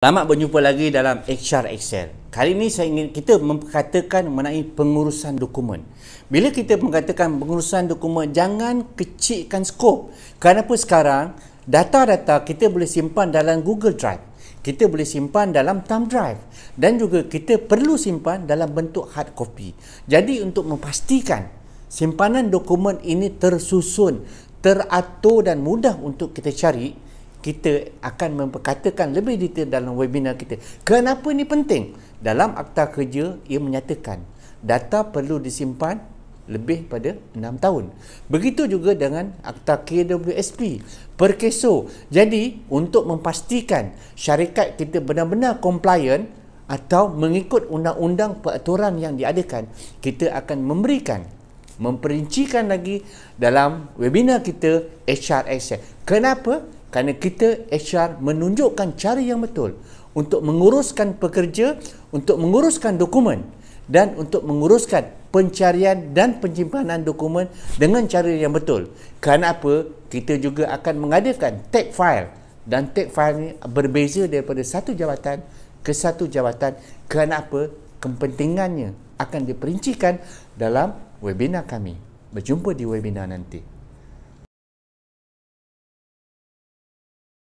Selamat berjumpa lagi dalam HR Excel. Kali ini saya ingin kita memperkatakan mengenai pengurusan dokumen. Bila kita mengatakan pengurusan dokumen, jangan kecilkan skop. Kenapa sekarang data-data kita boleh simpan dalam Google Drive. Kita boleh simpan dalam thumb drive dan juga kita perlu simpan dalam bentuk hard copy. Jadi untuk memastikan simpanan dokumen ini tersusun, teratur dan mudah untuk kita cari, kita akan memperkatakan lebih detail dalam webinar kita. Kenapa ini penting? Dalam akta kerja, ia menyatakan data perlu disimpan lebih pada 6 tahun. Begitu juga dengan akta KWSP, perkeso. Jadi, untuk memastikan syarikat kita benar-benar compliant atau mengikut undang-undang peraturan yang diadakan, kita akan memberikan memperincikan lagi dalam webinar kita HR Excel. Kenapa? kerana kita HR menunjukkan cara yang betul untuk menguruskan pekerja, untuk menguruskan dokumen dan untuk menguruskan pencarian dan penyimpanan dokumen dengan cara yang betul. Kerana apa? Kita juga akan mengadakan tag file dan tag file ini berbeza daripada satu jawatan ke satu jawatan. kerana apa? Kepentingannya akan diperincikan dalam webinar kami. Berjumpa di webinar nanti.